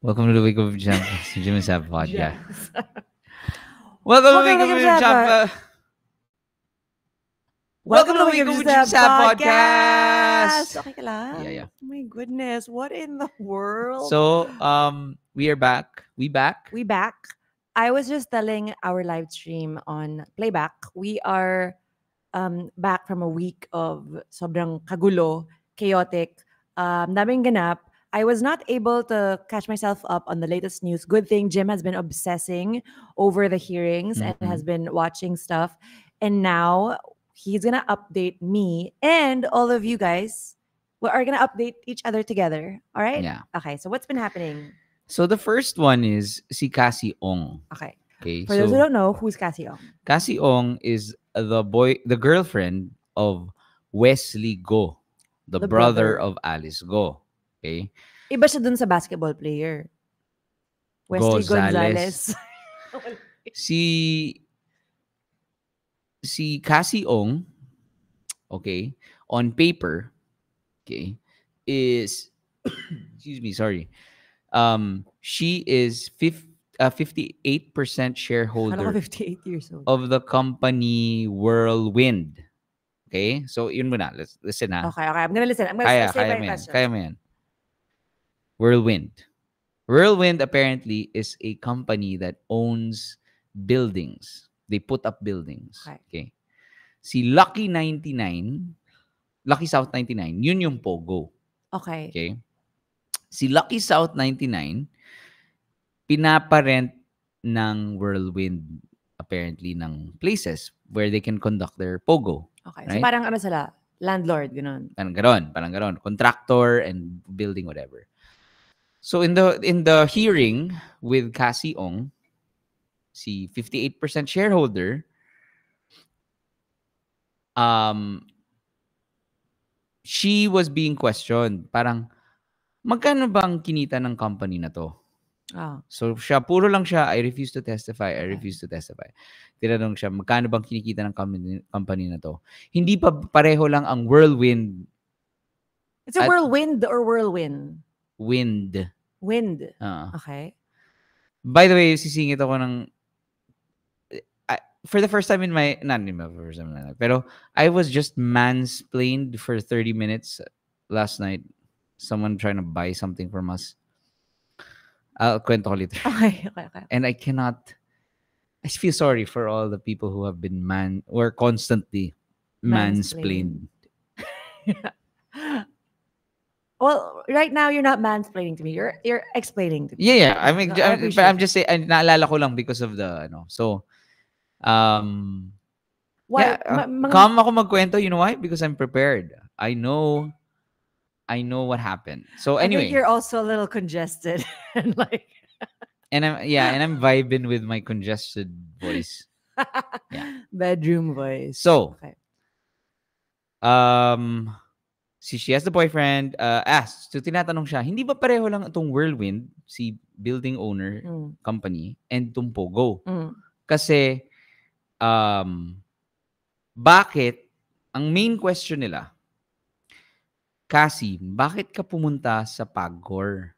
Welcome to the Wake Up Jump, Jim and Sab podcast. Welcome to the Wake Up Jump. Welcome to the Wake Up Jump podcast. Okay lang. Yeah, yeah. Oh my goodness, what in the world? So, um, we are back. We back. We back. I was just telling our live stream on playback. We are um back from a week of sobrang kagulo, chaotic, um, daming ganap I was not able to catch myself up on the latest news. Good thing Jim has been obsessing over the hearings mm-hmm. and has mm-hmm. been watching stuff. And now he's going to update me and all of you guys. We are going to update each other together. All right? Yeah. Okay. So, what's been happening? So, the first one is si Cassie Ong. Okay. okay For so, those who don't know, who's Cassie Ong? Cassie Ong is the boy, the girlfriend of Wesley Go, the, the brother, brother of Alice Go. Okay? Iba siya dun sa basketball player. Wesley Gonzalez. Gonzalez. si si Cassie Ong, okay, on paper, okay, is excuse me, sorry. Um, she is 50, uh, 58% shareholder 58 years old. of the company Whirlwind. Okay? So, yun muna. Let's listen na. Okay, okay. I'm gonna listen. I'm gonna kaya, say kaya my question. Kaya mo yan. Whirlwind. Whirlwind apparently is a company that owns buildings. They put up buildings. Okay. okay. Si Lucky 99, Lucky South 99, yun yung Pogo. Okay. Okay. Si Lucky South 99, pinaparent ng Whirlwind apparently ng places where they can conduct their Pogo. Okay. Right? So parang ano sila? Landlord, ganun. Parang ganon. Parang ganun. Contractor and building whatever. So in the in the hearing with Cassie Ong, si 58% shareholder, um, she was being questioned. Parang, magkano bang kinita ng company na to? Oh. So siya, puro lang siya, I refuse to testify, I ah. refuse to testify. Tinanong siya, magkano bang kinikita ng company, company na to? Hindi pa pareho lang ang whirlwind. It's a at, whirlwind or whirlwind? Wind. Wind? Uh. Okay. By the way, sisingit ako ng... Eh, I, for the first time in my... Not in my first time. Like, pero I was just mansplained for 30 minutes last night. Someone trying to buy something from us. I'll kwento ko later. Okay, okay, okay. And I cannot... I feel sorry for all the people who have been man... were constantly mansplained. mansplained. Well, right now you're not mansplaining to me. You're you're explaining to me. Yeah, yeah. I mean, so, I'm, I am just saying. I, naalala ko lang because of the ano. So, um, why? Yeah, uh, mga... Calm ako magkwento. You know why? Because I'm prepared. I know. I know what happened. So anyway, you're also a little congested and like. and I'm yeah, and I'm vibing with my congested voice. yeah. Bedroom voice. So. Okay. Um si she has the boyfriend, uh, asks, so tinatanong siya, hindi ba pareho lang itong Whirlwind, si building owner mm. company, and itong Pogo? Mm. Kasi, um, bakit, ang main question nila, kasi, bakit ka pumunta sa Pagcor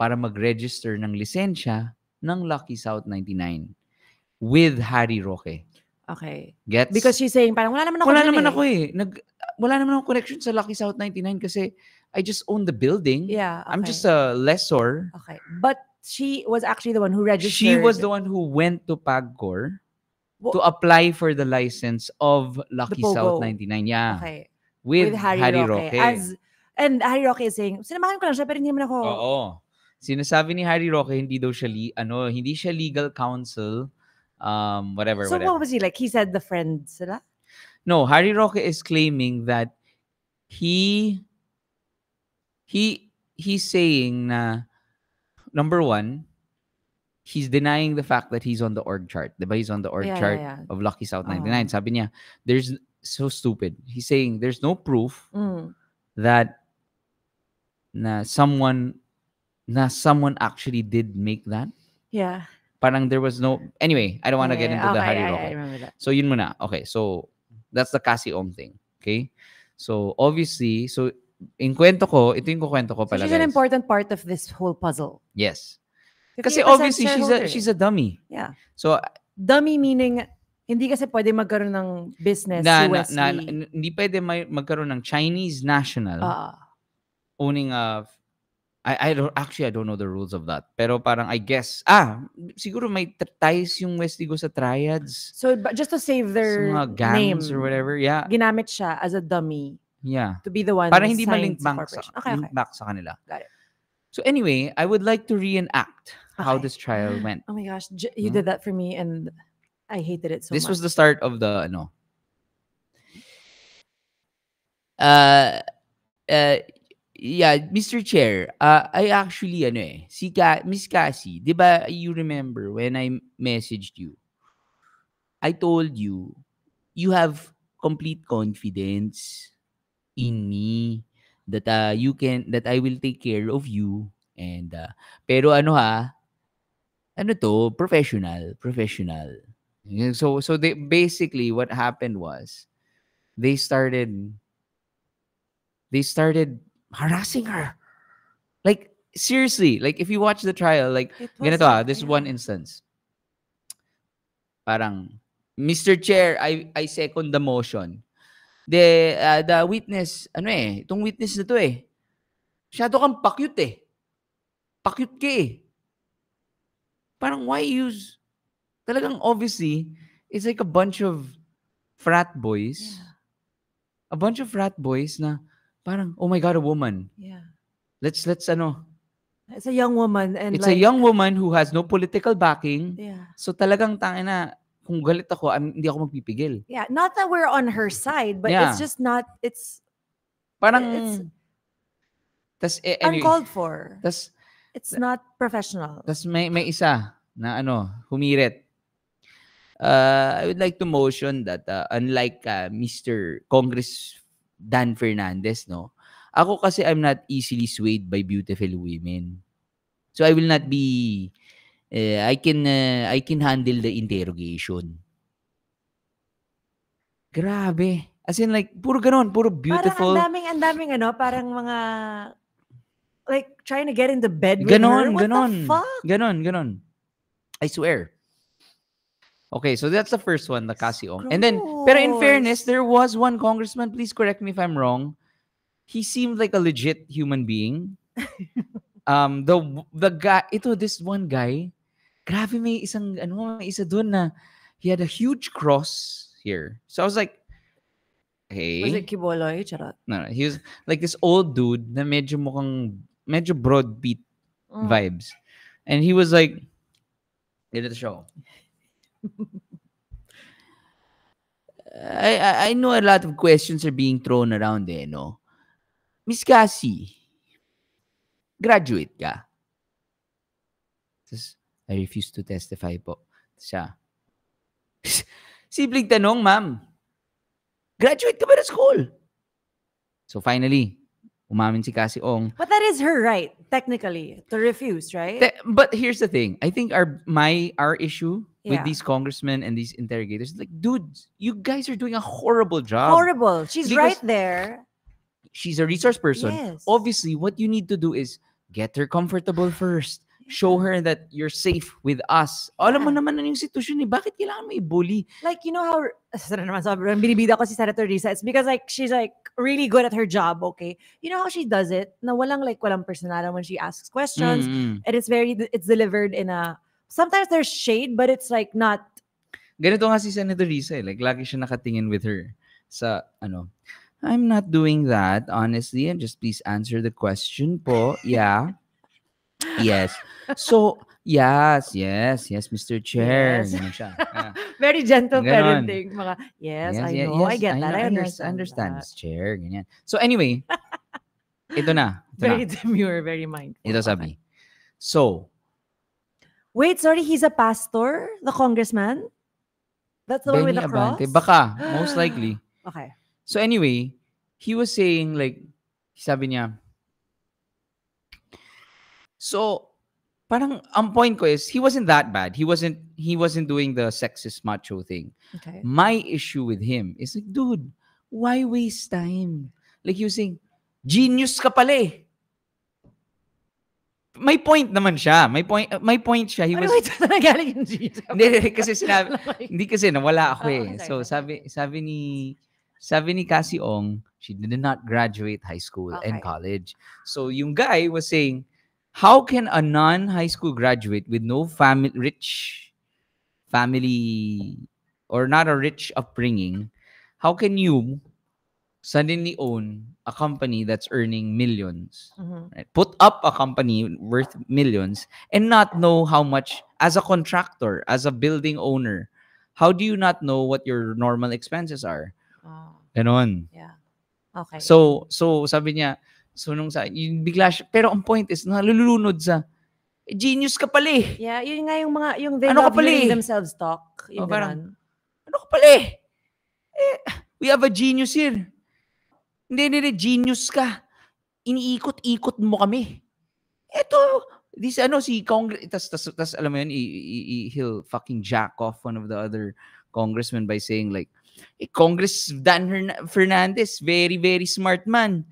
para mag-register ng lisensya ng Lucky South 99 with Harry Roque? Okay. Gets? Because she's saying, parang wala naman ako Wala naman eh. ako eh. Nag, wala naman ako connection sa Lucky South 99 kasi I just own the building. Yeah, I'm just a lessor. Okay. But she was actually the one who registered. She was the one who went to Pagcor to apply for the license of Lucky South 99. Yeah. Okay. With, Harry, Roque. As, and Harry Roque is saying, sinamahan ko lang siya pero hindi naman ako. Oo. Sinasabi ni Harry Roque, hindi daw siya, ano, hindi siya legal counsel um, whatever. So whatever. what was he like? He said the friend sila? Ah. No, Harry Roque is claiming that he he he's saying na number one, he's denying the fact that he's on the org chart. The He's on the org yeah, chart yeah, yeah. of Lucky South uh-huh. 99. Oh. Sabi niya, there's so stupid. He's saying there's no proof mm. that na someone na someone actually did make that. Yeah parang there was no anyway i don't want to get into okay, the hari so yun muna okay so that's the kasi om thing okay so obviously so in kwento ko ito yung kwento ko pala so she's guys. an important part of this whole puzzle yes because kasi obviously she's a she's a dummy yeah so dummy meaning hindi kasi pwede magkaroon ng business na, US na, na, hindi pwede magkaroon ng Chinese national uh, owning a I, I don't actually I don't know the rules of that. Pero parang I guess ah siguro may ties yung West sa triads. So just to save their so, names or whatever, yeah. Ginamit siya as a dummy. Yeah. To be the one para hindi malink back sa okay, okay. back sa kanila. Got it. So anyway, I would like to reenact okay. how this trial went. Oh my gosh, J- you hmm? did that for me and I hated it so this much. This was the start of the no. Uh uh yeah, Mr. Chair, uh, I actually, ano eh, si Ka Miss Cassie, di ba you remember when I messaged you, I told you, you have complete confidence in me that uh, you can, that I will take care of you. And, uh, pero ano ha, ano to, professional, professional. So, so they, basically what happened was, they started, they started harassing her. Like, seriously, like if you watch the trial, like, ganito ah, this is one instance. Parang, Mr. Chair, I, I second the motion. The, uh, the witness, ano eh, itong witness na to eh, Masyado kang pakyut eh. Pakyut ka eh. Parang why use, talagang obviously, it's like a bunch of frat boys. Yeah. A bunch of frat boys na Parang, oh my God, a woman. Yeah. Let's, let's, ano, It's a young woman and It's like, a young woman who has no political backing. Yeah. So talagang tangin na kung galit ako, I'm, hindi ako magpipigil. Yeah, not that we're on her side, but yeah. it's just not it's parang it's eh, anyway, uncalled for. Tas it's not professional. Tas may may isa na ano, humirit. Uh, I would like to motion that uh, unlike uh, Mr. Congress Dan Fernandez, no? Ako kasi I'm not easily swayed by beautiful women. So I will not be uh, I can uh, I can handle the interrogation. Grabe. As in like puro ganun, puro beautiful. Parang ang daming ang daming ano, parang mga like trying to get in the bed with ganon, her. What ganon, the fuck? Ganon, ganon. I swear. Okay, so that's the first one, the Casio. And then, pero in fairness, there was one congressman, please correct me if I'm wrong. He seemed like a legit human being. um, the the guy, ito, this one guy, grabe may isang, ano, may isa dun na, he had a huge cross here. So I was like, hey. Was it Kiboloy? Charot. No, no, he was like this old dude na medyo mukhang, medyo broad beat mm. vibes. And he was like, ganito show. I, I know a lot of questions are being thrown around eh, no? Miss Cassie, graduate ka. Tapos, I refuse to testify po. Siya. Sibling tanong, ma'am. Graduate ka ba ng school? So finally, umamin si Cassie Ong. But that is her right, technically, to refuse, right? Te- but here's the thing. I think our my our issue yeah. with these congressmen and these interrogators. Like, dude, you guys are doing a horrible job. Horrible. She's because right there. She's a resource person. Yes. Obviously, what you need to do is get her comfortable first. Show her that you're safe with us. Alam mo naman yung sitwasyon ni eh. Bakit kailangan mo bully Like, you know how, sana naman sobrang binibida ko si Senator Risa. It's because like, she's like really good at her job, okay? You know how she does it? Na walang like, walang personal when she asks questions. Mm -hmm. And it's very, it's delivered in a, sometimes there's shade, but it's like not... Ganito nga si Senator Risa eh. Like, lagi siya nakatingin with her sa, ano, I'm not doing that, honestly. And just please answer the question po. Yeah. yes. So, yes, yes, yes, Mr. Chair. Yes. Yeah. Very gentle Ganon. parenting. Mga, yes, yes, I know. Yes, I get I that. I understand. understand, that. Mr. Chair. Ganyan. So, anyway, ito na. Ito very na. demure, very mindful. Ito sabi. So, Wait, sorry, he's a pastor? The congressman? That's the Benny one with the Abante. cross? Baka, most likely. okay. So anyway, he was saying like, sabi niya, so, parang ang point ko is, he wasn't that bad. He wasn't, he wasn't doing the sexist macho thing. Okay. My issue with him is like, dude, why waste time? Like he was saying, genius ka pala eh. may point naman siya. May point uh, may point siya. He ano was Ano nagaling yung Jesus? Hindi kasi sinabi hindi kasi nawala ako ah, eh. Oh, so sabi sabi ni sabi ni Cassie Ong, she did not graduate high school okay. and college. So yung guy was saying, how can a non-high school graduate with no family rich family or not a rich upbringing, how can you suddenly own a company that's earning 1000000s mm-hmm. right? Put up a company worth millions and not know how much, as a contractor, as a building owner, how do you not know what your normal expenses are? Oh. Ganon. Yeah. Okay. So, so sabi niya, so nung sa, yung bigla siya, pero ang point is, nalulunod sa, eh, genius ka pala eh. Yeah, yun nga yung mga, yung they ano love eh? themselves talk. Yung oh, parang, ano ka pala eh? eh? We have a genius here. Hindi, hindi, genius ka. Iniikot-ikot mo kami. Eto, this ano, si Congress, tas, tas, tas alam mo yun, i, i, i, he'll fucking jack off one of the other congressmen by saying like, eh, Congress Dan Fernandez, very, very smart man.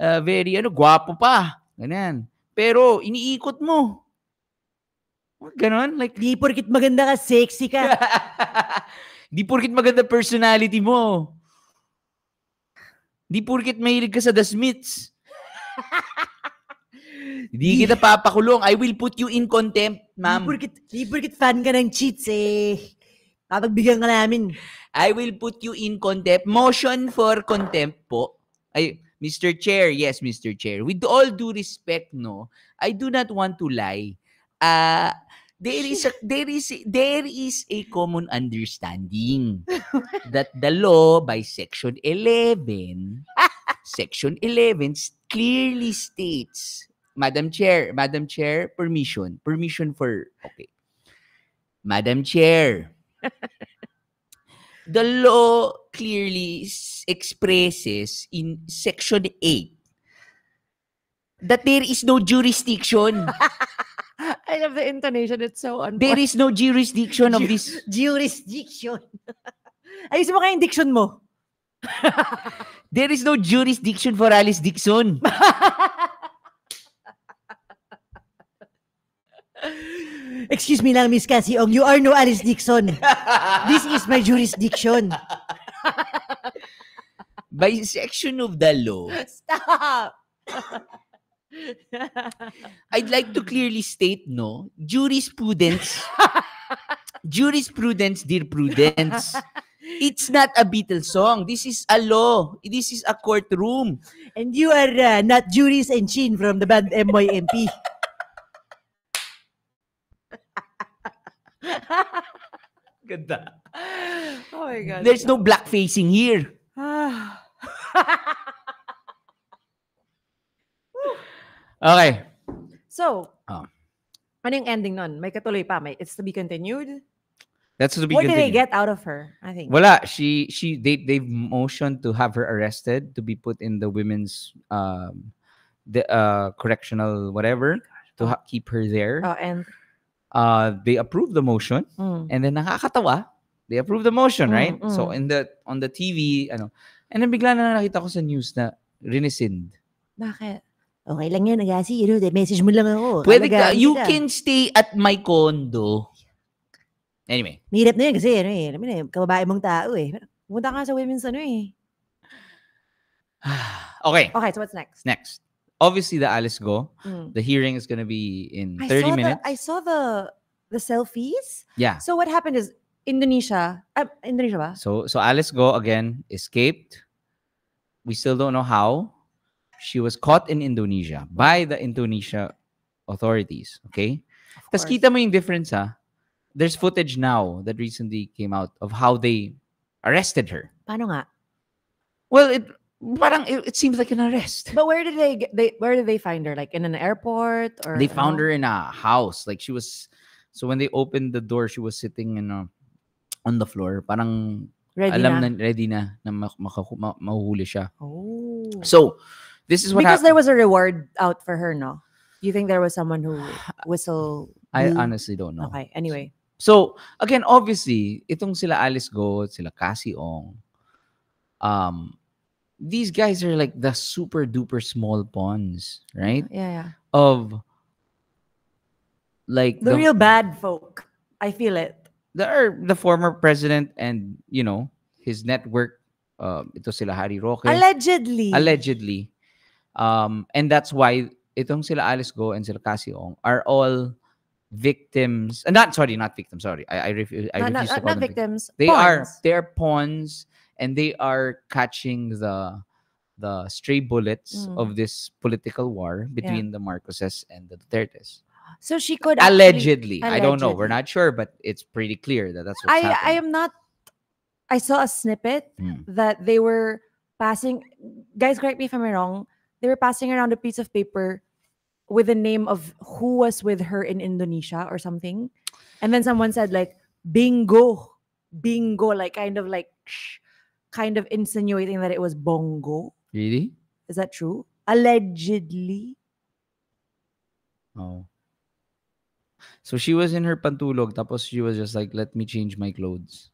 Uh, very, ano, guwapo pa. Ganyan. Pero, iniikot mo. Ganon? Like, di porkit maganda ka, sexy ka. di porkit maganda personality mo. Di purkit mahilig ka sa The Smiths. Hindi kita papakulong. I will put you in contempt, ma'am. Di purkit, di purkit fan ka ng cheats eh. Papagbigyan ka namin. I will put you in contempt. Motion for contempt po. Ay, Mr. Chair, yes, Mr. Chair. With all due respect, no, I do not want to lie. Uh, there is a, there is there is a common understanding that the law by section 11 section 11 clearly states Madam Chair, Madam Chair, permission, permission for okay. Madam Chair, the law clearly expresses in section 8 that there is no jurisdiction I love the intonation. It's so on. There is no jurisdiction of this. Jurisdiction. Ayusin mo kayong diction mo. There is no jurisdiction for Alice Dixon. Excuse me lang, Miss Cassie Ong. You are no Alice Dixon. This is my jurisdiction. By section of the law. Stop! I'd like to clearly state, no, jurisprudence, jurisprudence, dear prudence, it's not a Beatles song. This is a law. This is a courtroom. And you are uh, not Juris and Chin from the band MYMP. Ganda. Oh my God. There's no black facing here. Okay. So, oh. ano yung ending nun? May katuloy pa? May it's to be continued? That's to be What continued. did they get out of her? I think. Wala. She, she, they, they've motioned to have her arrested to be put in the women's, um, the, uh, correctional whatever oh to ha- keep her there. Oh, and? Uh, they approved the motion. Mm. And then nakakatawa, they approved the motion, mm, right? Mm. So, in the, on the TV, ano, and then bigla na nakita ko sa news na rinescind. Bakit? Okay lang yan, Agasi. You know, message mo lang ako. Pwede ka. You kita. can stay at my condo. Anyway. Mahirap na yun kasi, ano eh, alam mo na, kababae mong tao eh. Pumunta ka sa women's ano eh. okay. Okay, so what's next? Next. Obviously, the Alice Go. Mm. The hearing is gonna be in I 30 minutes. The, I saw the the selfies. Yeah. So what happened is Indonesia. Uh, Indonesia ba? So so Alice Go again escaped. We still don't know how she was caught in Indonesia by the Indonesia authorities. Okay? tas kita mo yung difference, ha? There's footage now that recently came out of how they arrested her. Paano nga? Well, it parang it, it seems like an arrest. But where did they get they where did they find her? Like in an airport or They found her in a house. Like she was so when they opened the door, she was sitting in a, on the floor. Parang ready alam na. na ready na na mahuhuli siya. Oh. So, this is what because there was a reward out for her. No, you think there was someone who whistle? I honestly don't know. Okay. Anyway. So again, obviously, itong sila Alice Gold, sila Cassie Ong, um, these guys are like the super duper small pawns, right? Yeah, yeah. Of like the, the real bad folk. I feel it. The er, the former president and you know his network. uh, ito sila Harry Roque. Allegedly. Allegedly. Um, and that's why itong sila Alice Go and sila Cassie Ong are all victims. Uh, not sorry, not victims. Sorry, I, I, I not, refuse not, to uh, call not them victims. They pawns. are they're pawns, and they are catching the the stray bullets mm. of this political war between yeah. the Marcoses and the Dutertes. So she could allegedly, allegedly, I don't know. We're not sure, but it's pretty clear that that's what's I, happening. I am not. I saw a snippet mm. that they were passing. Guys, correct me if I'm wrong they were passing around a piece of paper with the name of who was with her in Indonesia or something. And then someone said like bingo, bingo, like kind of like shh, kind of insinuating that it was bongo. Really? Is that true? Allegedly. Oh. So she was in her pantulog, tapos she was just like, let me change my clothes.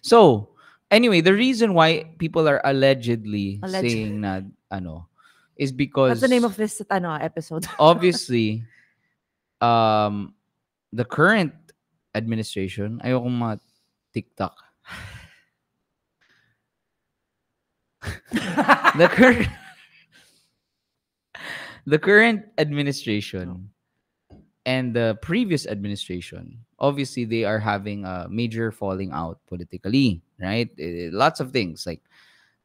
So Anyway, the reason why people are allegedly, allegedly. saying na ano is because That's the name of this ano, episode. obviously, um the current administration, ayoko mga TikTok. the current the current administration and the previous administration obviously they are having a major falling out politically right? Eh, eh, lots of things like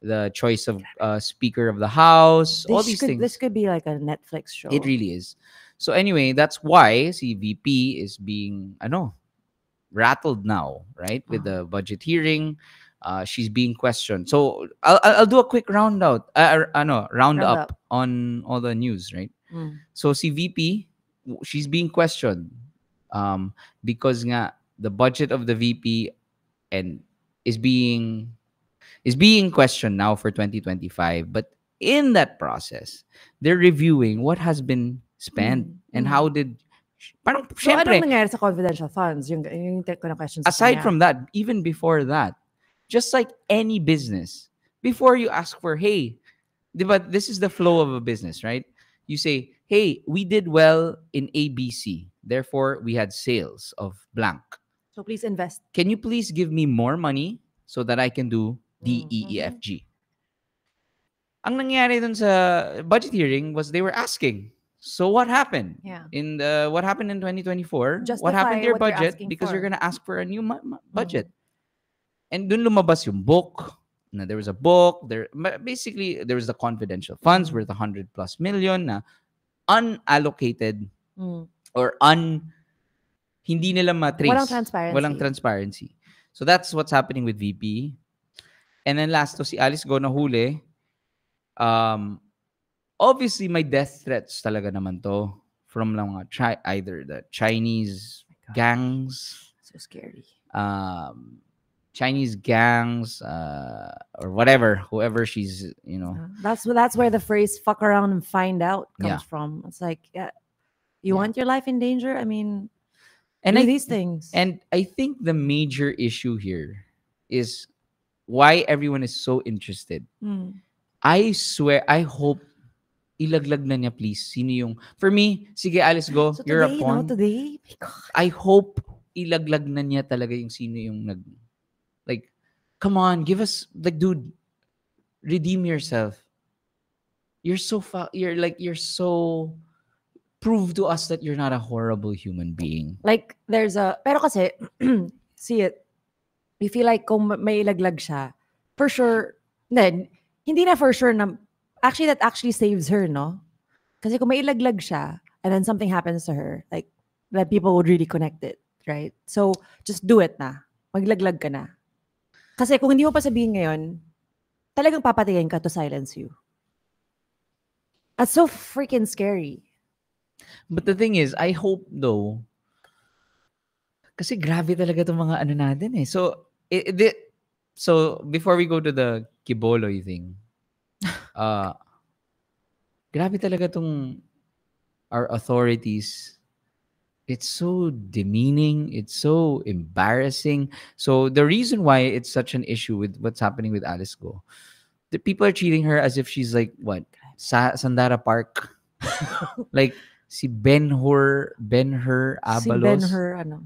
the choice of uh, speaker of the house, this all these could, things. This could be like a Netflix show. It really is. So anyway, that's why CVP is being I know rattled now, right? With uh-huh. the budget hearing, uh, she's being questioned. So I'll I'll do a quick round out, uh, uh no, round, round up, up, on all the news, right? Mm. So CVP, she's being questioned, um, because nga the budget of the VP and is being is being questioned now for 2025 but in that process they're reviewing what has been spent mm-hmm. and how did parang so, syempre, anong nangyari sa confidential funds yung yung questions aside from that even before that just like any business before you ask for hey but this is the flow of a business right you say hey we did well in abc therefore we had sales of blank so please invest. Can you please give me more money so that I can do D, E, E, F, G? Mm-hmm. Ang nangyari dun sa budget hearing was they were asking, so what happened? Yeah. In the what happened in 2024? Justify what happened to your budget? Because for. you're gonna ask for a new mm-hmm. budget. Mm-hmm. And dun lumabas yung book. Na there was a book. There basically there was the confidential funds mm-hmm. worth 100 plus million na unallocated mm. or un hindi nila matrace. Walang transparency. Walang transparency. So that's what's happening with VP. And then last to si Alice Gonahule. Um, obviously, my death threats talaga naman to from mga either the Chinese oh gangs. So scary. Um, Chinese gangs uh, or whatever, whoever she's, you know. Uh, that's that's where the phrase "fuck around and find out" comes yeah. from. It's like, yeah, you yeah. want your life in danger? I mean, and I, these things. And I think the major issue here is why everyone is so interested. Mm. I swear, I hope ilaglag na niya please sino yung for me sige Alice go so today, you're a pawn no, today God. I hope ilaglag na niya talaga yung sino yung nag like come on give us like dude redeem yourself you're so fa- you're like you're so prove to us that you're not a horrible human being. Like, there's a, pero kasi, see it, you feel like kung may ilaglag siya, for sure, then, hindi na for sure na, actually, that actually saves her, no? Kasi kung may ilaglag siya, and then something happens to her, like, that people would really connect it, right? So, just do it na. Maglaglag ka na. Kasi kung hindi mo pa sabihin ngayon, talagang papatayin ka to silence you. That's so freaking scary. But the thing is, I hope though, kasi grabe talaga itong mga ano natin eh. So, it, it, so before we go to the Kiboloy thing, uh, grabe talaga itong our authorities. It's so demeaning. It's so embarrassing. So the reason why it's such an issue with what's happening with Alice Go, the people are treating her as if she's like, what, Sa- Sandara Park? like, si Ben-Hur, Ben-Hur Abalos. Si Ben-Hur, ano?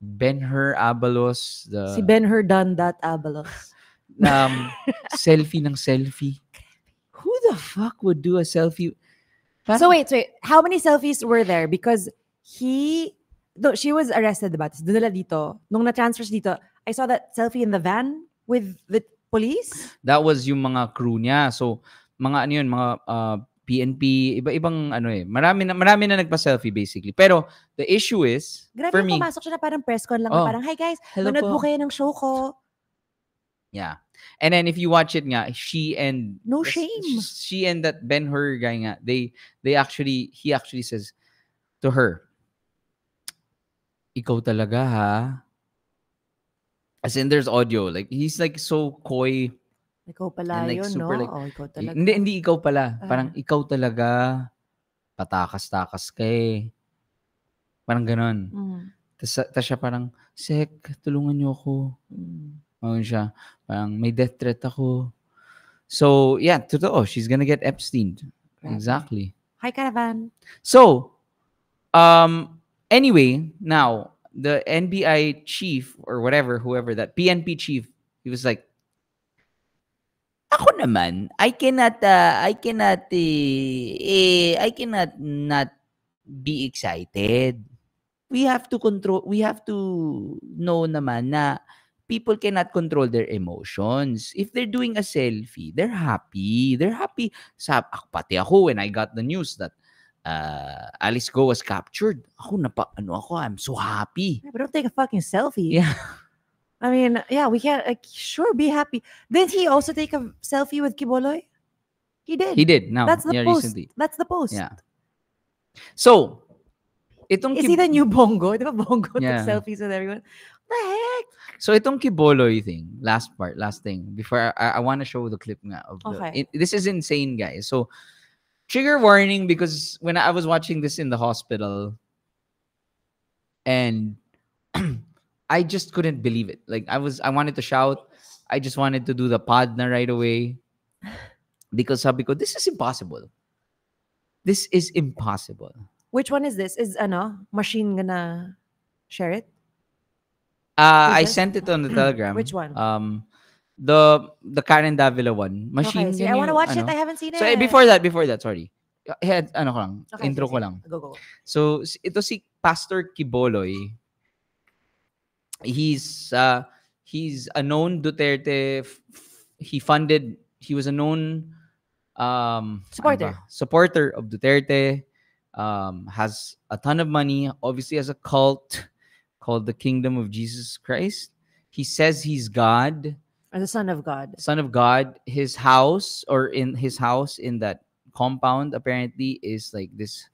Ben-Hur Abalos. The, si Ben-Hur done that Abalos. um, selfie ng selfie. Who the fuck would do a selfie? Parang, so wait, wait. How many selfies were there? Because he, no, she was arrested, about diba? Tapos dinala dito. Nung na-transfer dito, I saw that selfie in the van with the police. That was yung mga crew niya. So, mga ano yun, mga uh, PNP, iba-ibang ano eh. Marami na, marami na nagpa-selfie basically. Pero the issue is, Grabe for me, pumasok siya na parang press con lang. Oh, parang, hi guys, hello manood po. kayo ng show ko. Yeah. And then if you watch it nga, she and No shame. She and that Ben Hur guy nga, they they actually he actually says to her, ikaw talaga ha. As in there's audio. Like he's like so coy ikaw pala and like, yun, super, no? Like, oh, ikaw talaga. Hindi, hindi ikaw pala. Ah. Parang ikaw talaga patakas-takas kay eh. Parang ganun. Mm. Tapos ta siya parang, Sek, tulungan niyo ako. Mm. siya? Parang may death threat ako. So, yeah, totoo. She's gonna get Epstein. Right. Exactly. Hi, Caravan. So, um, anyway, now, the NBI chief or whatever, whoever that, PNP chief, he was like, Ako naman, I cannot, uh, I cannot, eh, eh, I cannot not be excited. We have to control, we have to know naman na people cannot control their emotions. If they're doing a selfie, they're happy. They're happy. Sa, ako, pati ako, when I got the news that uh, Alice Go was captured, ako, napa, ano ako, I'm so happy. Yeah, but don't take a fucking selfie. Yeah. I mean, yeah, we can't. Like, sure, be happy. Didn't he also take a selfie with Kiboloy? He did. He did. Now that's the yeah, post. Recently. That's the post. Yeah. So, itong is Kib- he the new Bongo? The Bongo yeah. took selfies with everyone. What the heck? So itong Kiboloy thing, last part, last thing. Before I, I want to show the clip nga of the, okay. It, this is insane, guys. So trigger warning because when I was watching this in the hospital, and I just couldn't believe it. Like I was, I wanted to shout. I just wanted to do the padna right away because sabi ko, this is impossible. This is impossible. Which one is this? Is ano machine gonna share it? Uh, I this? sent it on the Telegram. Which one? Um, the the Karen Davila one. Machine. Okay, I want to watch ano. it. I haven't seen eh, it. So before that, before that, sorry. Head, ano ko lang, okay, intro so, ko lang. Go, go, So ito si Pastor Kiboloy he's uh, he's a known Duterte. F- he funded. He was a known um, supporter supporter of Duterte. Um, has a ton of money. Obviously, has a cult called the Kingdom of Jesus Christ. He says he's God. Or the Son of God. Son of God. His house, or in his house in that compound, apparently is like this.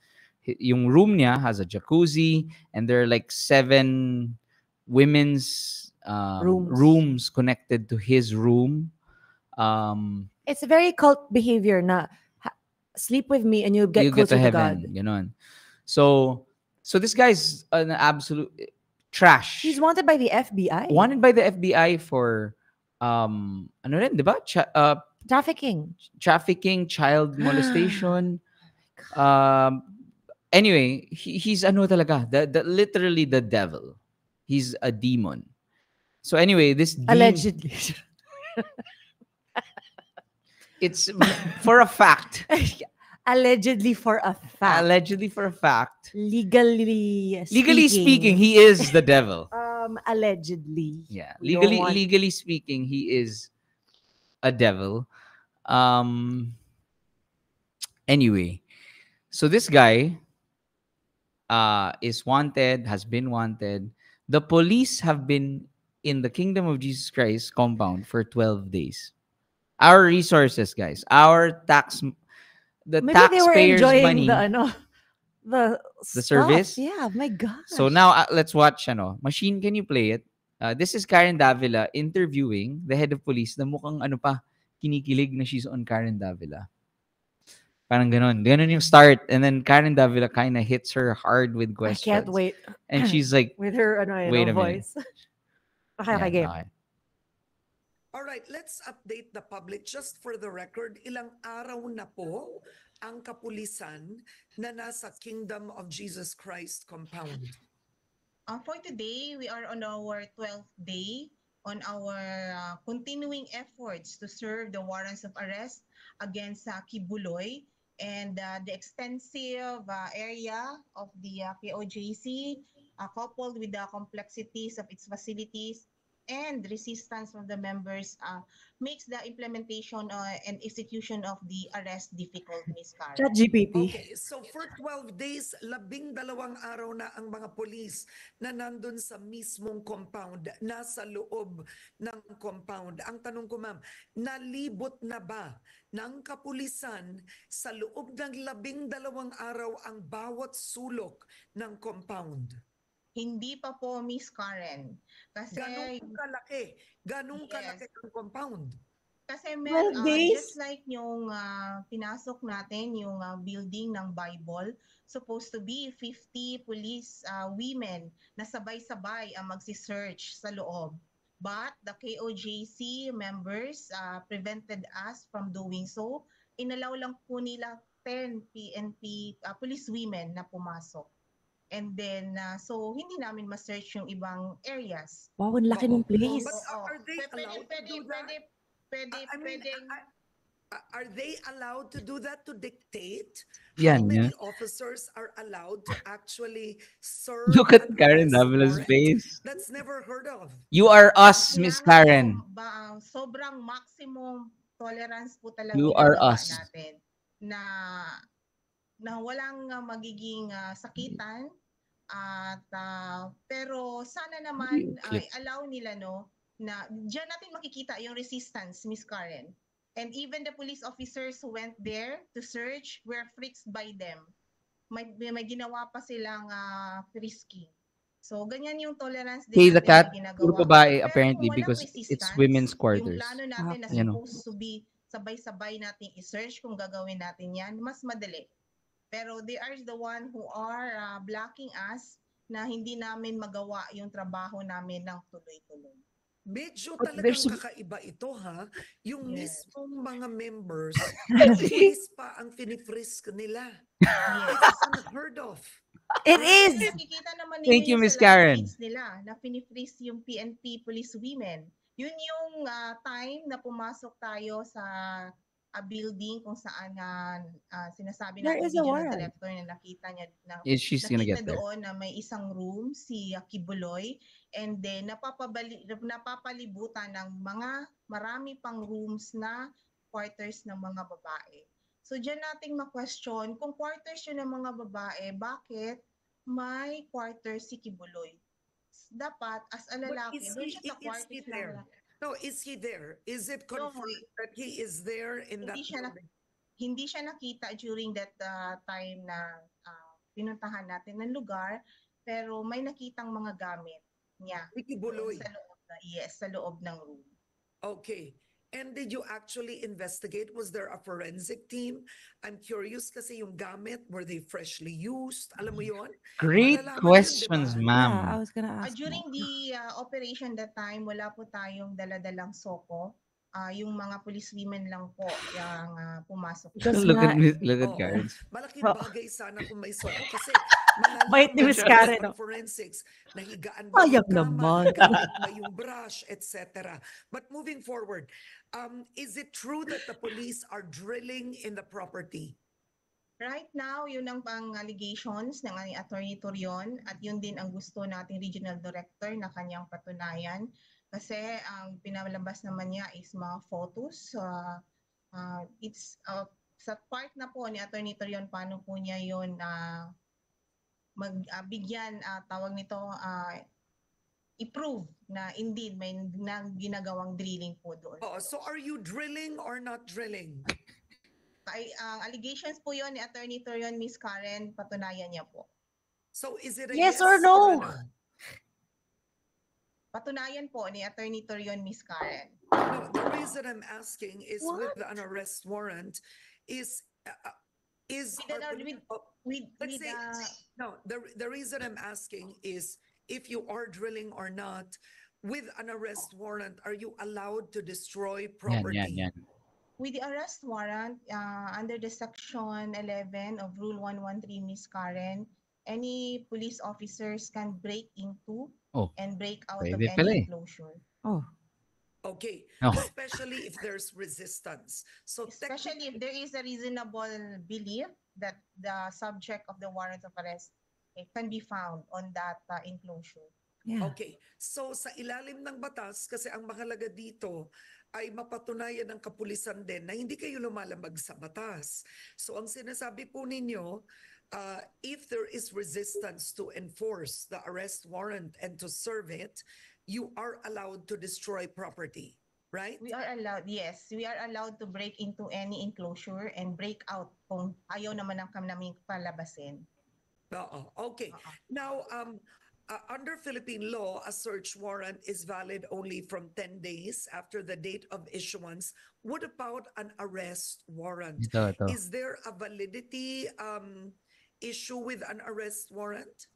Yung room niya has a jacuzzi, and there are like seven women's um, rooms. rooms. connected to his room. Um, it's a very cult behavior na ha, sleep with me and you'll get you get to, to heaven. God. Ganon. So so this guy's an absolute eh, trash. He's wanted by the FBI. Wanted by the FBI for um ano rin, 'di ba? uh, trafficking. Trafficking, child molestation. Oh um anyway, he, he's ano talaga, the, the literally the devil he's a demon. So anyway, this de- allegedly. it's for a fact. allegedly for a fact. Allegedly for a fact. Legally speaking. Legally speaking, he is the devil. um, allegedly. Yeah. Legally legally speaking, he is a devil. Um anyway, so this guy uh is wanted, has been wanted the police have been in the kingdom of Jesus Christ compound for 12 days. Our resources, guys. Our tax the Maybe taxpayers' money. The, ano, the, the service. Yeah, my God. So now uh, let's watch ano. Machine, can you play it? Uh, this is Karen Davila interviewing the head of police The mukang ano pa, kinikilig na she's on Karen Davila. Parang ganon. Ganun yung start. And then Karen Davila kind of hits her hard with questions. I can't wait. And she's like, with her ano, wait a voice. Minute. okay, okay. All right, let's update the public. Just for the record, ilang araw na po ang kapulisan na nasa Kingdom of Jesus Christ compound? Uh, for today, we are on our 12th day on our uh, continuing efforts to serve the warrants of arrest against Saki Buloy and uh, the extensive uh, area of the uh, POJC, coupled with the complexities of its facilities, and resistance from the members uh, makes the implementation uh, and execution of the arrest difficult, Ms. Carla. Chat GPT. Okay, so for 12 days, labing dalawang araw na ang mga polis na nandun sa mismong compound, nasa loob ng compound. Ang tanong ko ma'am, nalibot na ba ng kapulisan sa loob ng labing dalawang araw ang bawat sulok ng compound? Hindi pa po, Miss Karen. Kasi, ganun kalaki. Ganun yes. kalaki ang compound. Kasi mer, well, uh, just like yung uh, pinasok natin, yung uh, building ng Bible, supposed to be 50 police uh, women na sabay-sabay ang magsi-search sa loob. But the KOJC members uh, prevented us from doing so. Inalaw lang po nila 10 PNP uh, police women na pumasok. And then, uh, so hindi namin ma-search yung ibang areas. Wow, ang laki ng place. But are they Pwede- allowed to pwede, do that? pwede, pwede, are they allowed to do that to dictate? How Yan, many officers are allowed to actually serve? Look at an Karen Davila's face. That's never heard of. You are us, Miss Karen. Ba, sobrang maximum tolerance po talaga You are us. natin na na walang ah, magiging ah, sakitan, at uh, pero sana ano naman uh, allow nila no na diyan natin makikita yung resistance, Miss Karen. And even the police officers who went there to search were freaked by them. May, may ginawa pa silang uh, ah, frisking. So, ganyan yung tolerance din. Hey, the cat, puro babae apparently because it's women's quarters. Yung plano natin ah, na oh. supposed you know. to be sabay-sabay natin i-search kung gagawin natin yan, mas madali. Pero they are the one who are uh, blocking us na hindi namin magawa yung trabaho namin ng tuloy-tuloy. Medyo talagang kakaiba ito ha. Yung yes. mismong mga members, is pa ang finifrisk nila. Yes. It's unheard of. It is! naman Thank you, Miss Karen. Nila, na finifrisk yung PNP police women. Yun yung uh, time na pumasok tayo sa a building kung saan na uh, sinasabi na There is a na nakita niya na Is she's nakita gonna get there? doon na may isang room si uh, Kibuloy and then napapabali, napapalibutan ng mga marami pang rooms na quarters ng mga babae. So diyan nating ma-question kung quarters yun ng mga babae, bakit may quarters si Kibuloy? Dapat as a lalaki, doon siya sa quarters ng lalaki. No, is he there? Is it confirmed No. that he is there in that Hindi siya building? Hindi siya nakita during that uh, time na uh, pinuntahan natin ng lugar, pero may nakitang mga gamit niya Ricky Buloy. sa loob na, yes, sa loob ng room. Okay. And did you actually investigate? Was there a forensic team? I'm curious kasi yung gamit, were they freshly used? Alam mo yon? Great Malalaman questions, yun, ma'am. Yeah, I was gonna ah, ask. Uh, during the uh, operation that time, wala po tayong daladalang soko. Uh, yung mga police women lang po yung uh, pumasok. Just look at, look at oh, Karen. Malaking bagay sana kung may soko kasi Bait ni Miss Karen. No? Forensics, nahigaan ba Ayab yung kama, naman. yung brush, etc. But moving forward, Um, is it true that the police are drilling in the property? Right now, yun ang pang allegations ng ni Attorney Turion at yun din ang gusto nating regional director na kanyang patunayan kasi ang pinalabas naman niya is mga photos. Uh, uh, it's uh, sa part na po ni Attorney Turion paano po niya yun uh, magbigyan uh, uh, tawag nito uh, i-prove na indeed may na, ginagawang drilling po doon. Oh, so are you drilling or not drilling? Ay, ang uh, allegations po yon ni Attorney Torion Miss Karen, patunayan niya po. So is it a yes, yes or no? Or patunayan po ni Attorney Torion Miss Karen. No, the reason I'm asking is What? with an arrest warrant is uh, uh is with, our, with, with, let's with, say, uh, no the the reason I'm asking is if you are drilling or not, with an arrest warrant, are you allowed to destroy property? property? yeah, yeah. With the arrest warrant, uh, under the section 11 of Rule 113, Miss Karen, any police officers can break into Oh, and break out of any eh. enclosure. Oh, Okay, Oh. especially if there's resistance. So Especially if there is a reasonable belief that the subject of the warrant of arrest Eh, can be found on that uh, enclosure. Yeah. Okay. So sa ilalim ng batas, kasi ang mahalaga dito ay mapatunayan ng kapulisan din na hindi kayo lumalabag sa batas. So ang sinasabi po ninyo, uh, if there is resistance to enforce the arrest warrant and to serve it, you are allowed to destroy property, right? We are allowed, yes. We are allowed to break into any enclosure and break out kung ayaw naman ng kaming palabasin. uh Okay. Uh-uh. Now, um, uh, under Philippine law, a search warrant is valid only from 10 days after the date of issuance. What about an arrest warrant? Ito, ito. Is there a validity um, issue with an arrest warrant?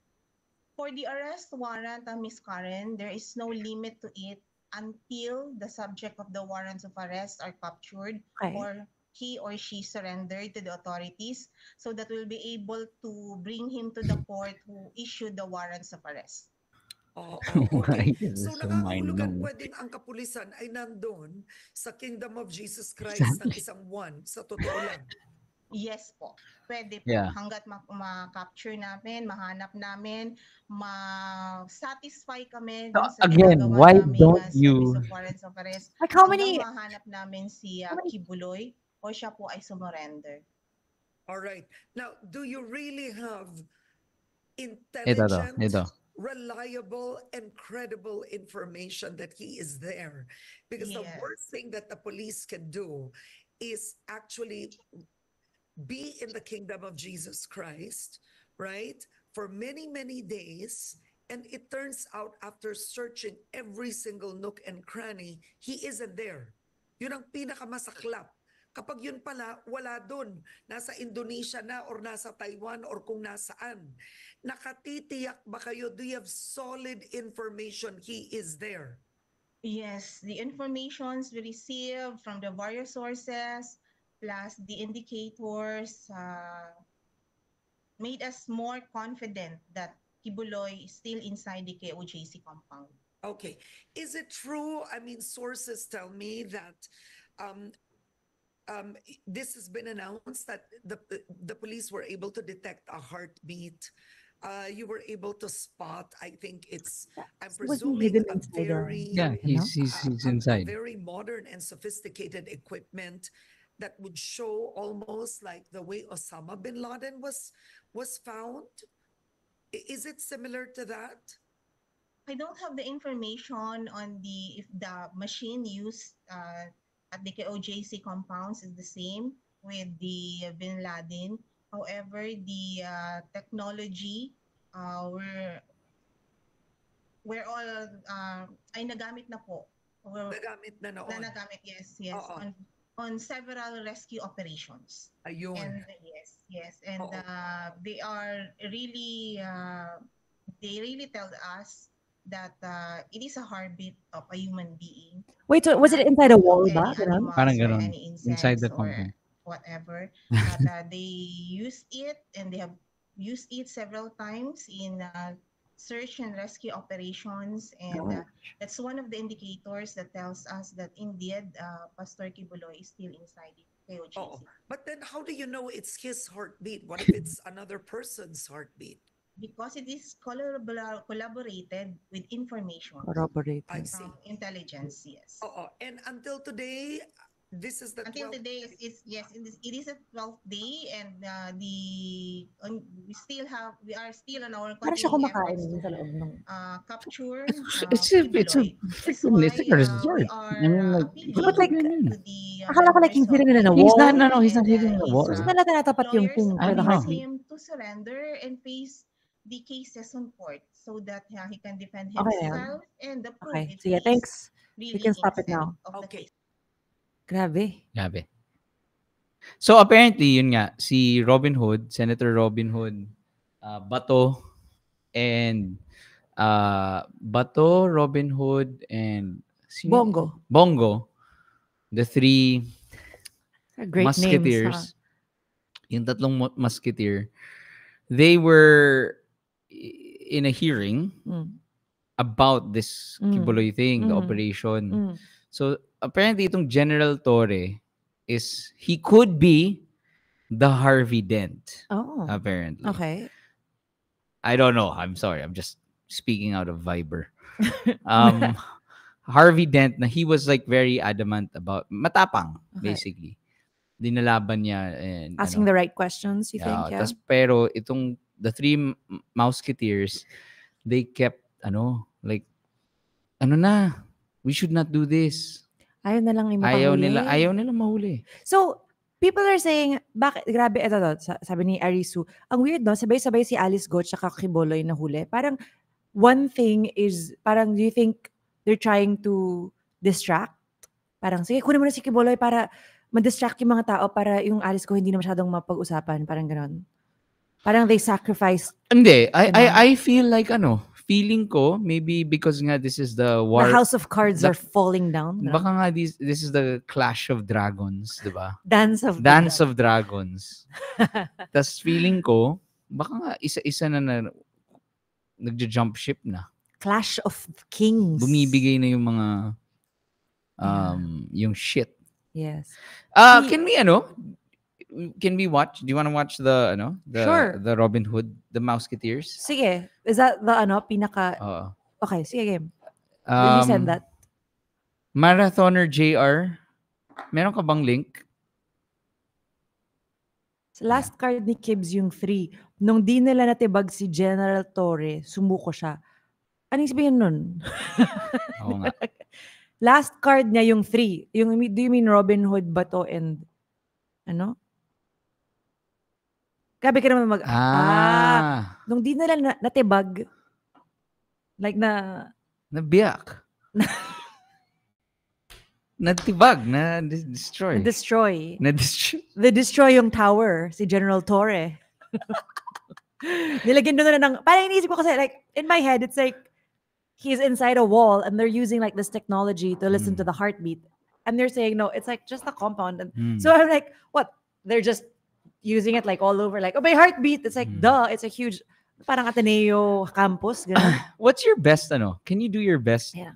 For the arrest warrant, uh, Ms. Karen, there is no limit to it until the subject of the warrants of arrest are captured okay. or he or she surrendered to the authorities so that we'll be able to bring him to the court who issued the warrants of arrest. Oh, oh okay. so nakakahulugan pa din ang kapulisan ay nandun sa Kingdom of Jesus Christ exactly. ng isang one, sa totoo lang. Yes po. Pwede po. Yeah. Hanggat ma- ma-capture namin, mahanap namin, ma-satisfy kami. So, again, why don't you... Of like how many... Mahanap namin si uh, Kibuloy. o siya po ay sumurrender. All right. Now, do you really have intelligent, ito, ito. reliable, and credible information that he is there? Because yes. the worst thing that the police can do is actually be in the kingdom of Jesus Christ, right? For many, many days. And it turns out after searching every single nook and cranny, he isn't there. Yun ang pinakamasaklap Kapag yun pala, wala dun. Nasa Indonesia na or nasa Taiwan or kung nasaan. Nakatitiyak ba kayo? Do you have solid information he is there? Yes, the informations we receive from the various sources plus the indicators uh, made us more confident that Kibuloy is still inside the KOJC compound. Okay. Is it true? I mean, sources tell me that um, um, this has been announced that the the police were able to detect a heartbeat. Uh, you were able to spot. I think it's. I'm presuming a very yeah, he's he's, he's inside. A very modern and sophisticated equipment that would show almost like the way Osama bin Laden was was found. Is it similar to that? I don't have the information on the if the machine used uh, at the KOJC compounds is the same with the Bin Laden. However, the uh, technology uh, were we're all uh, ay nagamit na po. We're, nagamit na noon. Na nagamit, yes, yes. On, on several rescue operations. Ayun. And, uh, yes, yes. And uh, they are really, uh, they really tell us that uh, it is a heartbeat of a human being. Wait, so was it inside a wall ba? Parang ganun. Inside the compound. Whatever. but, uh, they use it and they have used it several times in uh, search and rescue operations. And uh, that's one of the indicators that tells us that indeed uh, Pastor Kibuloy is still inside it. KOGC. Oh, but then how do you know it's his heartbeat? What if it's another person's heartbeat? because it is collaborated with information Corroborated. I see. intelligence. Yes. Oh, oh. And until today, this is the Until 12th today, Is yes, it is, it is a 12th day, and uh, the on, um, we still have we are still on our Para siya continuing kumakain efforts, sa loob ng... Uh, capture. Uh, it's a, it's a Pinoy. freaking resort. I mean, like, appealing but like, to mm, the, uh, Akala ko like he's hitting it in a He's not, no, no, he's not hitting the uh, wall. it's, Hindi uh, na natatapat yung Lawyers ping. Ano na him to surrender and face the cases on court so that uh, he can defend Okay, himself and the proof Okay. if Sige, thanks. really can stop it now. Okay. Grabe. Grabe. So apparently, yun nga, si Robin Hood, Senator Robin Hood, uh, Bato, and uh, Bato, Robin Hood, and sino- Bongo. Bongo, the three names, musketeers, huh? yung tatlong musketeer, they were in a hearing mm. about this mm. Kibuloy thing, mm. the operation. Mm. So apparently itong General Torre is he could be the Harvey Dent. Oh. Apparently. Okay. I don't know. I'm sorry. I'm just speaking out of Viber. um Harvey Dent na he was like very adamant about matapang okay. basically. Dinalaban niya and asking ano, the right questions, you yeah, think? Yeah. Tas, pero itong the three mouseketeers, they kept, ano, like, ano na, we should not do this. Ayaw na lang imahuli. Ayaw nila, ayaw nila mahuli. So, people are saying, bakit, grabe, ito, ito, sabi ni Arisu, ang weird, no? Sabay-sabay si Alice Go tsaka Kakiboloy na huli. Parang, one thing is, parang, do you think they're trying to distract? Parang, sige, kunin mo na si Kiboloy para ma-distract yung mga tao para yung Alice ko hindi na masyadong mapag-usapan. Parang ganon. Parang they sacrificed. Hindi. I, I, I feel like ano, feeling ko, maybe because nga this is the war. The house of cards the, are falling down. No? Baka nga this, this is the clash of dragons, di ba? Dance of Dance of dragons. Tapos feeling ko, baka nga isa-isa na, na nagja-jump ship na. Clash of Kings. Bumibigay na yung mga um yeah. yung shit. Yes. Uh, See, can we ano can we watch? Do you want to watch the ano? The, sure. The Robin Hood, the Mouseketeers. Sige. Is that the ano pinaka? Uh, okay, sige game. Um, Will you send that? Marathoner JR, meron ka bang link? Sa last card ni Kibbs yung 3, nung di nila natibag si General Torre, sumuko siya. Anong sabihin nun? Oo nga. last card niya yung 3. Yung, do you mean Robin Hood ba to and ano? Grabe ka naman mag... Ah. ah nung di nila na, natibag, like na... Nabiyak. Natibag, na destroy. Destroy. Na destroy. The destroy yung tower, si General Torre. Nilagyan doon na ng, parang iniisip ko kasi like, in my head, it's like, he's inside a wall and they're using like this technology to listen mm. to the heartbeat. And they're saying, no, it's like just a compound. And mm. so I'm like, what? They're just using it like all over, like, oh, my heartbeat. It's like, mm. duh, it's a huge, parang Ateneo campus. What's your best, ano? Can you do your best? Yeah.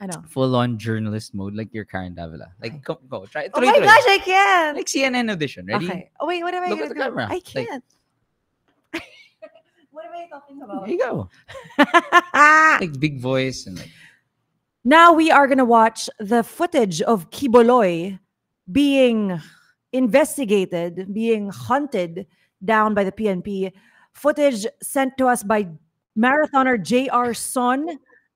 I know. Full on journalist mode, like your Karen Davila. Like, go, go try. it. oh my gosh, I can. Like CNN audition. Ready? Okay. Oh wait, what am I? Look at the do? camera. I can't. Like, what am I talking about? There you go. like big voice and like. Now we are gonna watch the footage of Kiboloy being investigated, being hunted down by the PNP. Footage sent to us by marathoner J.R. Son.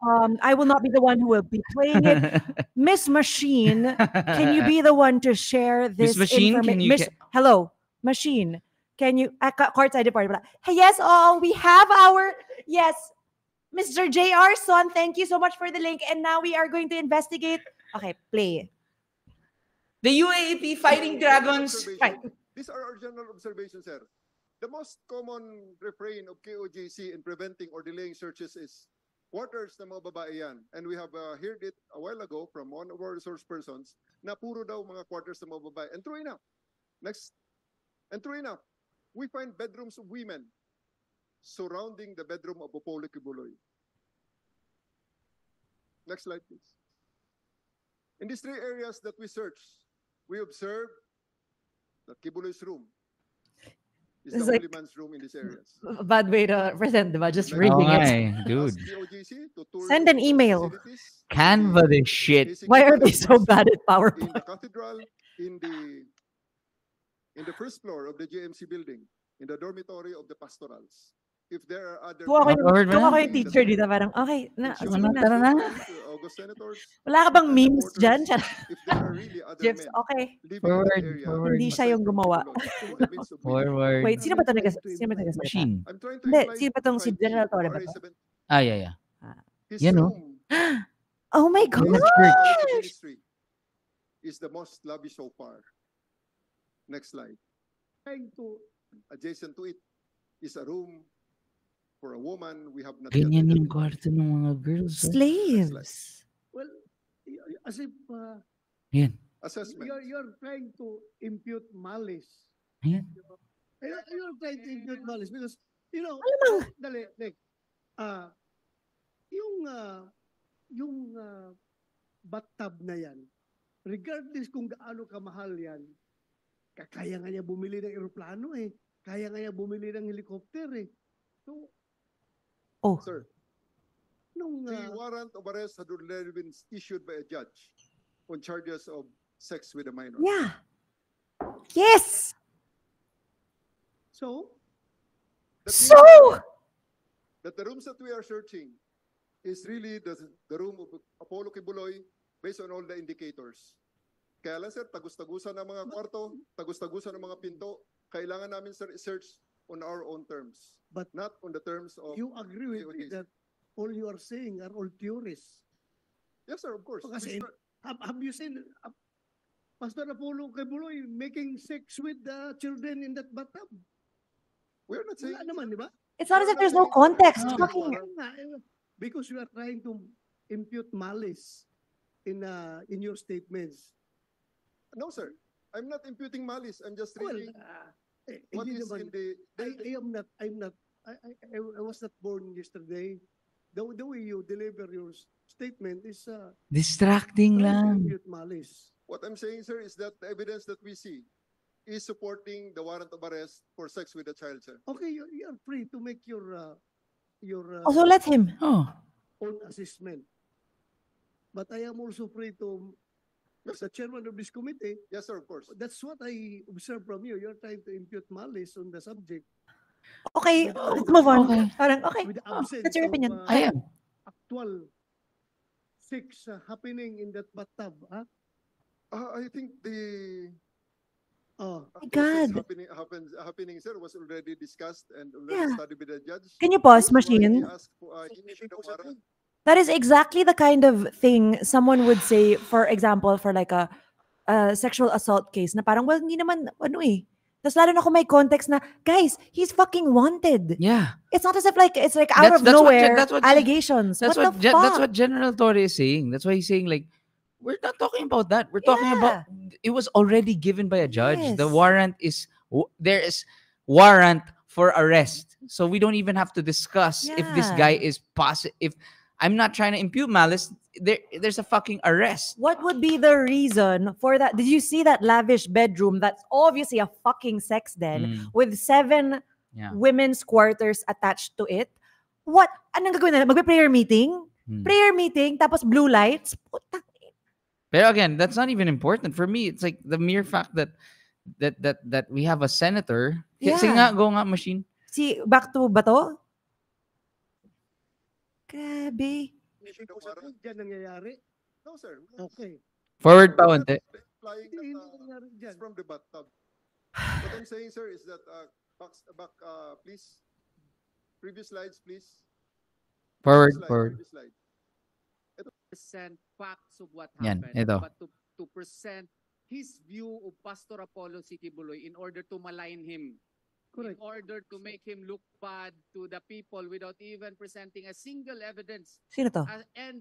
Um, I will not be the one who will be playing it. Miss Machine, can you be the one to share this information? Miss- Hello, Machine. Can you? Uh, courtside department. Hey, yes, all. we have our. Yes, Mr. J.R. Son, thank you so much for the link. And now we are going to investigate. Okay, play. The UAAP Fighting Dragons. These are our general observations, sir. The most common refrain of KOJC in preventing or delaying searches is quarters na mga babae And we have uh, heard it a while ago from one of our resource persons na puro daw mga quarters na mga And true enough, next, and true enough, we find bedrooms of women surrounding the bedroom of Opolo Kibuloy. Next slide, please. In these three areas that we searched, we observe that Kibuloy's room It's it's the like, only man's room in these areas. A bad way to present, diba? Just like, reading it. Dude. Send an email. Canva this shit. Why are they so bad at PowerPoint? In the cathedral, in the in the first floor of the GMC building, in the dormitory of the pastorals. if there are other... Kung ako yung, kung ako yung teacher dito, parang, okay, na, sige na. Tara na. August senators... Wala ka bang memes diyan If there are really other Jeps, men, okay. Forward, forward. Hindi siya yung gumawa. forward. Wait, sino ba ito nagas? Sino ba ito nagas? Machine. Hindi, sino ba tong si General Torre ba ito? Ah, yeah, yeah. Ah. Yan, no? Oh. oh my God! Ministry is the most lovely so far. Next slide. Trying to, adjacent to it, is a room for a woman, we have not Ganyan yung kwarto ng mga girls. Eh? Like, well, as if uh, Yan. assessment. You're, you're trying to impute malice. Ayan. You're, eh, uh, you're trying to impute malice because, you know, Alam uh, dali, like, uh, yung, uh, yung uh, bathtub na yan, regardless kung gaano kamahal yan, kakaya nga niya bumili ng eroplano eh. Kaya nga niya bumili ng helicopter eh. So, Oh. Sir, Nung, the uh, warrant of arrest had already been issued by a judge on charges of sex with a minor. Yeah. Yes. So? That so? that the rooms that we are searching is really the, the room of Apollo Kibuloy based on all the indicators. Kaya lang sir, tagus-tagusan ang mga kwarto, tagus-tagusan ang mga pinto. Kailangan namin sir, search on our own terms, But not on the terms of you agree with me that all you are saying are all theories. Yes, sir, of course. Oh, kasi Mr. have, have you seen uh, Pastor Apollo Quebuloy making sex with the children in that bathtub? We're not saying it's, naman, di It's not as if there's no context. Ah, Fucking- eh. Because you are trying to impute malice in uh, in your statements. no, sir. I'm not imputing malice. I'm just Well, reading eh, What is naman, hindi... I, I am not, I'm not, I, I, I was not born yesterday. The, the way you deliver your statement is... Uh, Distracting lang. Malice. What I'm saying, sir, is that the evidence that we see is supporting the warrant of arrest for sex with a child, sir. Okay, you, you are free to make your... Uh, your uh, also, let him. Oh. Own assessment. But I am also free to as the chairman of this committee. Yes, sir, of course. That's what I observe from you. You're trying to impute malice on the subject. Okay, let's move on. Okay. Parang, okay, With the oh, that's your opinion. Of, uh, I am. Actual six uh, happening in that bathtub, huh? Uh, I think the Oh, uh, my God. Happening, happen, happening, sir, was already discussed and already yeah. studied by the judge. Can you pause, machine? Ask, uh, That is exactly the kind of thing someone would say, for example, for like a, a sexual assault case na parang, well, hindi naman, ano eh. Tapos lalo na kung may context na, guys, he's fucking wanted. Yeah. It's not as if like, it's like out that's, of that's nowhere, what, that's what, allegations. That's what, what the fuck? That's what General Torre is saying. That's why he's saying like, we're not talking about that. We're talking yeah. about, it was already given by a judge. Yes. The warrant is, there is warrant for arrest. So we don't even have to discuss yeah. if this guy is pos if I'm not trying to impute malice. There, there's a fucking arrest. What would be the reason for that? Did you see that lavish bedroom? That's obviously a fucking sex den mm. with seven yeah. women's quarters attached to it. What? Anong gagawin nila? Magpe-prayer meeting? Hmm. Prayer meeting, tapos blue lights? Putang Pero again, that's not even important for me. It's like the mere fact that that that that we have a senator. Yeah. Sige nga, go nga machine. Si back to ba to? Grabe. Hindi po sa dyan nangyayari. No, sir. Okay. Forward pa unti. Flying uh, from the bathtub. What I'm saying, sir, is that uh, back, back uh, please. Previous slides, please. Forward, slide, forward. Slide. Present facts of what Yan, ito. But to, to present his view of Pastor Apollo City Buloy in order to malign him Correct. in order to make him look bad to the people without even presenting a single evidence. Sino to? Uh, and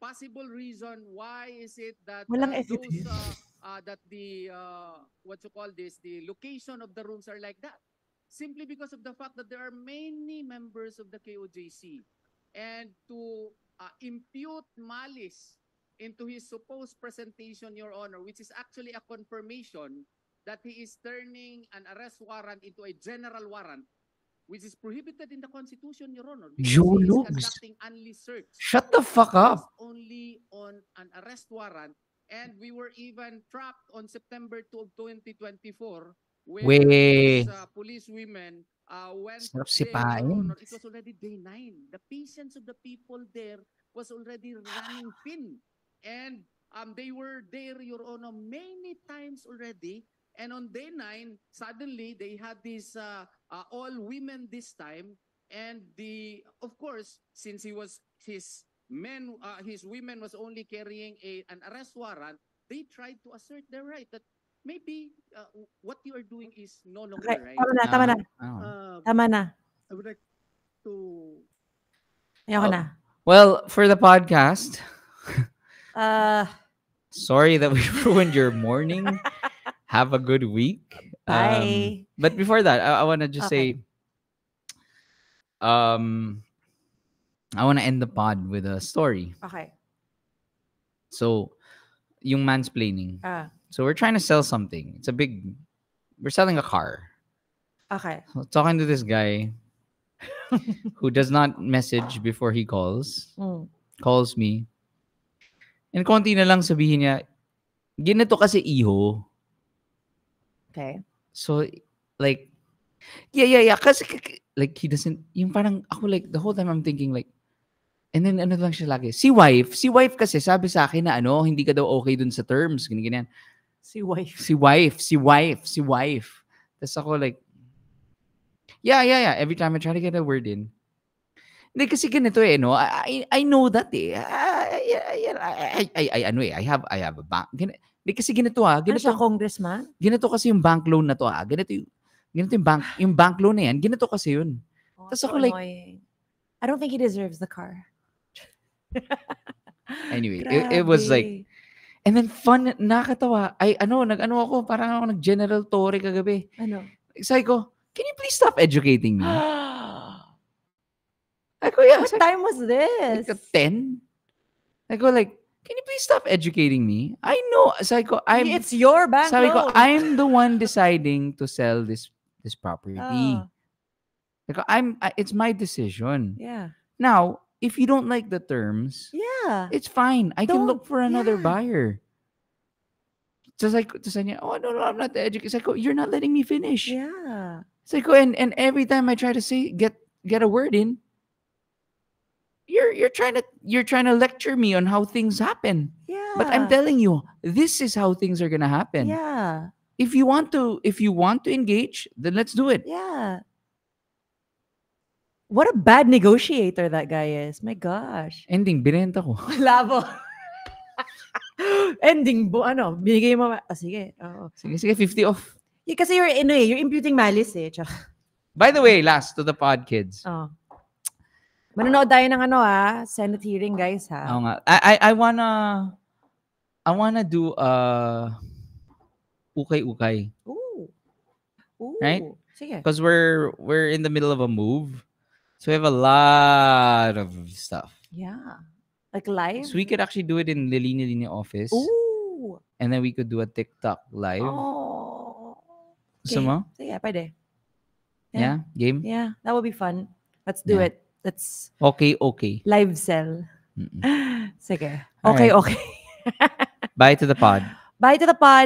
possible reason why is it that Walang uh, those uh, uh, that the uh, what you call this the location of the rooms are like that simply because of the fact that there are many members of the KOJC and to uh, impute malice into his supposed presentation your honor which is actually a confirmation that he is turning an arrest warrant into a general warrant which is prohibited in the Constitution, Your Honor. Joe Shut the fuck up. Only on an arrest warrant. And we were even trapped on September 2 2024 when Wait. Uh, police women uh, went Sarap si Pain. It was already day 9. The patience of the people there was already running thin. And um, they were there, Your Honor, many times already And on day nine, suddenly they had this uh, uh, all women this time. And the of course, since he was his men, uh, his women was only carrying a an arrest warrant. They tried to assert their right that maybe uh, what you are doing is no longer right. Tama na, tama na. Uh, tama na. I would like to... Ayoko oh, na. Well, for the podcast, uh, sorry that we ruined your morning. Have a good week. Um, Bye. Um, but before that, I, I want to just okay. say um I want to end the pod with a story. Okay. So, yung mansplaining. Ah. So we're trying to sell something. It's a big we're selling a car. Okay. So talking to this guy who does not message before he calls. Mm. Calls me. And konti na lang sabihin niya, ginito kasi iho. Okay. So like yeah, yeah, yeah. Kasi like he doesn't yung parang ako like the whole time I'm thinking like and then ano lang siya lagi. Si wife, si wife kasi sabi sa akin na ano, hindi ka daw okay dun sa terms, ganyan ganyan. Si wife. Si wife, si wife, si wife. Tapos ako like Yeah, yeah, yeah. Every time I try to get a word in. Hindi kasi ganito eh, no? I, I, know that eh. I, I, I, I, I, I, ano eh, I have, I have a back. Ganyan. Di kasi ganito ah. Ano ganito, ano congressman? Ganito kasi yung bank loan na to ah. Ganito yung, ganito yung bank, yung bank loan na yan. Ganito kasi yun. Oh, Tapos so ako like, I don't think he deserves the car. anyway, it, it, was like, and then fun, nakatawa. Ay, ano, nag-ano ako, parang ako nag-General Tory kagabi. Ano? Sabi ko, can you please stop educating me? Ako, yeah. What time was this? Like 10? I go like, can you please stop educating me? I know. Sabi ko, I'm, It's your bank sabi ko, loan. I'm the one deciding to sell this this property. Oh. I'm, it's my decision. Yeah. Now, if you don't like the terms, Yeah. it's fine. I can look for another yeah. buyer. So like, so niya, oh no, no, I'm not the educator. Sabi ko, you're not letting me finish. Yeah. Sabi ko, and, and every time I try to say get get a word in, you're you're trying to you're trying to lecture me on how things happen. Yeah. But I'm telling you, this is how things are gonna happen. Yeah. If you want to if you want to engage, then let's do it. Yeah. What a bad negotiator that guy is. My gosh. Ending, binenta ko. Labo. Ending, bo, ano, binigay mo, ah, sige. Oh. Sige, sige, 50 off. Yeah, kasi you're, ano eh, you're imputing malice eh. By the way, last to the pod kids. Oh. Manonood tayo ng ano ha, ah, Senate hearing guys ha. Oo nga. I, I, I wanna, I wanna do uh, ukay-ukay. Ooh. Ooh. Right? Sige. Because we're, we're in the middle of a move. So we have a lot of stuff. Yeah. Like live? So we could actually do it in the Linya Linya office. Ooh. And then we could do a TikTok live. Oh. Okay. Gusto So yeah, pwede. Yeah. yeah. Game? Yeah. That would be fun. Let's do yeah. it. That's okay, okay. Live cell. Mm-mm. Sige. Okay, right. okay. Bye to the pod. Bye to the pod.